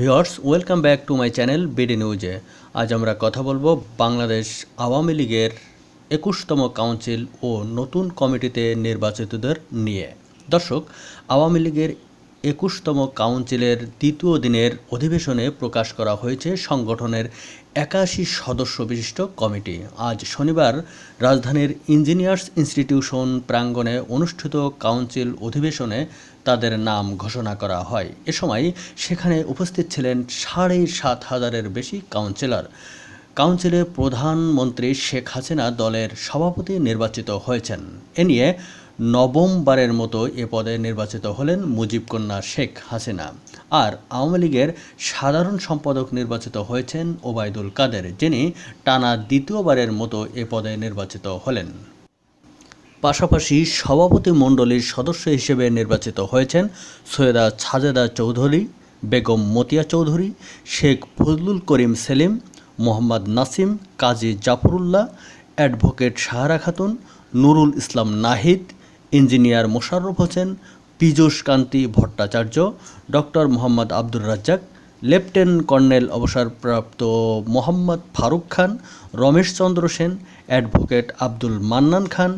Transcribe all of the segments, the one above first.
viewers welcome back to my channel BD নিউজে আজ আমরা কথা বলবো বাংলাদেশ আওয়ামী লীগের একুশতম কাউন্সিল ও নতুন কমিটিতে নির্বাচিতদের নিয়ে দর্শক আওয়ামী লীগের একুশতম কাউন্সিলের দ্বিতীয় দিনের অধিবেশনে প্রকাশ করা হয়েছে সংগঠনের একাশি সদস্য বিশিষ্ট কমিটি আজ শনিবার রাজধানীর ইঞ্জিনিয়ার্স ইনস্টিটিউশন প্রাঙ্গণে অনুষ্ঠিত কাউন্সিল অধিবেশনে তাদের নাম ঘোষণা করা হয় এ সময় সেখানে উপস্থিত ছিলেন সাড়ে সাত হাজারের বেশি কাউন্সিলর কাউন্সিলে প্রধানমন্ত্রী শেখ হাসিনা দলের সভাপতি নির্বাচিত হয়েছেন এ নিয়ে নবমবারের মতো এ পদে নির্বাচিত হলেন মুজিবকন্যা শেখ হাসিনা আর আওয়ামী লীগের সাধারণ সম্পাদক নির্বাচিত হয়েছেন ওবায়দুল কাদের যিনি টানা দ্বিতীয়বারের মতো এ পদে নির্বাচিত হলেন পাশাপাশি সভাপতি মণ্ডলীর সদস্য হিসেবে নির্বাচিত হয়েছেন Syeda Sajeda Chowdhury Begum Matia Chowdhury Sheikh Fazlul Karim Selim Mohammad Nasim Kazi Zafrullah advocate Sahara Khatun Nurul Islam Nahid engineer Mosharraf Hossain Piyush Kanti Bhattacharya doctor Mohammad Abdur Razzaque lieutenant colonel অবসরপ্রাপ্ত মোহাম্মদ ফারুক খান রমেশ চন্দ্র সেন অ্যাডভোকেট আব্দুল মান্নান খান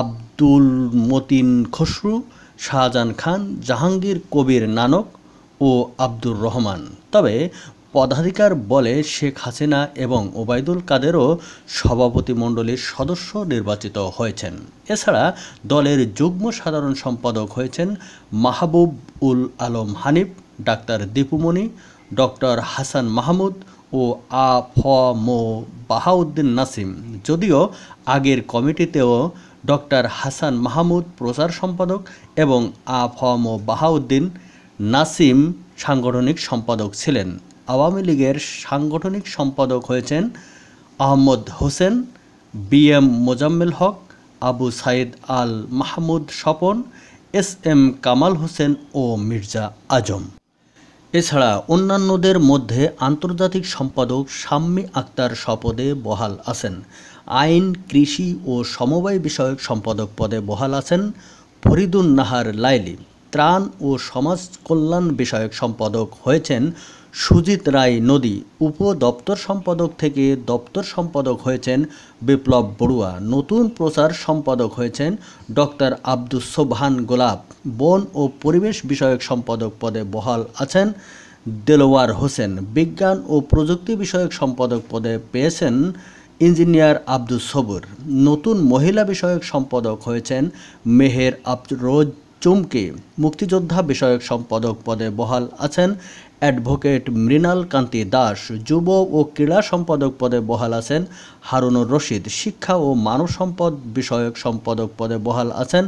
আব্দুল মতিন খসরু শাহজাহান খান জাহাঙ্গীর কবির নানক ও আব্দুর রহমান তবে পদাধিকার বলে শেখ হাসিনা এবং ওবায়দুল কাদেরও সভাপতিমণ্ডলীর সদস্য নির্বাচিত হয়েছেন এছাড়া দলের যুগ্ম সাধারণ সম্পাদক হয়েছেন মাহবুব উল আলম হানিফ ডাক্তার দীপুমণি ডক্টর হাসান মাহমুদ ও আ ফ মো বাহাউদ্দিন নাসিম যদিও আগের কমিটিতেও ডক্টর হাসান মাহমুদ প্রচার সম্পাদক এবং আ ফ মো বাহাউদ্দিন নাসিম সাংগঠনিক সম্পাদক ছিলেন আওয়ামী লীগের সাংগঠনিক সম্পাদক হয়েছেন Ahmad Hossain B M Mozammel Haque Abu Sayeed Al Mahmud Swapan S M Kamal Hossain ও মির্জা আজম এছাড়া অন্যান্যদের মধ্যে আন্তর্জাতিক সম্পাদক শাম্মী আক্তার স্বপদে বহাল আছেন আইন কৃষি ও সমবায় বিষয়ক সম্পাদক পদে বহাল আছেন ফরিদুন নাহার লাইলি ত্রাণ ও সমাজ কল্যাণ বিষয়ক সম্পাদক হয়েছেন সুজিত রায় নদী উপ দপ্তর সম্পাদক থেকে দপ্তর সম্পাদক হয়েছেন বিপ্লব বড়ুয়া নতুন প্রচার সম্পাদক হয়েছেন ডক্টর আব্দুস সোবহান গোলাপ বন ও পরিবেশ বিষয়ক সম্পাদক পদে বহাল আছেন দেলোয়ার হোসেন বিজ্ঞান ও প্রযুক্তি বিষয়ক সম্পাদক পদে পেয়েছেন ইঞ্জিনিয়ার আব্দুস সবুর নতুন মহিলা বিষয়ক সম্পাদক হয়েছেন মেহের আব্দুর চুমকি মুক্তিযোদ্ধা বিষয়ক সম্পাদক পদে বহাল আছেন অ্যাডভোকেট মৃণাল কান্তি দাস যুব ও ক্রীড়া সম্পাদক পদে বহাল আছেন হারুনুর রশিদ শিক্ষা ও মানব সম্পদ বিষয়ক সম্পাদক পদে বহাল আছেন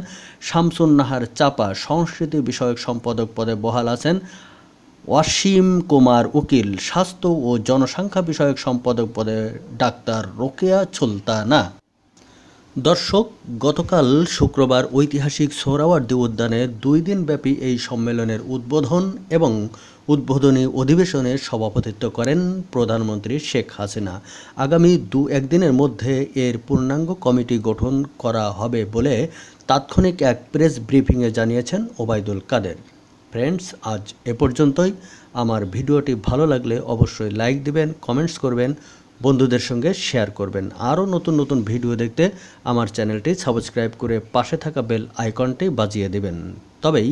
শামসুন নাহার চাপা সংস্কৃতি বিষয়ক সম্পাদক পদে বহাল আছেন ওয়াসিম কুমার উকিল স্বাস্থ্য ও জনসংখ্যা বিষয়ক সম্পাদক পদে ডাক্তার রোকেয়া ছুলতানা দর্শক গতকাল শুক্রবার ঐতিহাসিক সোহরাওয়ার্দী উদ্যানে দুই দিনব্যাপী এই সম্মেলনের উদ্বোধন এবং উদ্বোধনী অধিবেশনে সভাপতিত্ব করেন প্রধানমন্ত্রী শেখ হাসিনা আগামী দু একদিনের মধ্যে এর পূর্ণাঙ্গ কমিটি গঠন করা হবে বলে তাৎক্ষণিক এক প্রেস ব্রিফিংয়ে জানিয়েছেন ওবায়দুল কাদের ফ্রেন্ডস আজ এ পর্যন্তই আমার ভিডিওটি ভালো লাগলে অবশ্যই লাইক দিবেন কমেন্টস করবেন বন্ধুদের সঙ্গে শেয়ার করবেন আরও নতুন নতুন ভিডিও দেখতে আমার চ্যানেলটি সাবস্ক্রাইব করে পাশে থাকা বেল আইকনটি বাজিয়ে দেবেন তবেই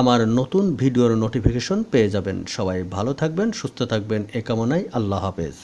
আমার নতুন ভিডিওর নোটিফিকেশন পেয়ে যাবেন সবাই ভালো থাকবেন সুস্থ থাকবেন এ কামনায় আল্লাহ হাফেজ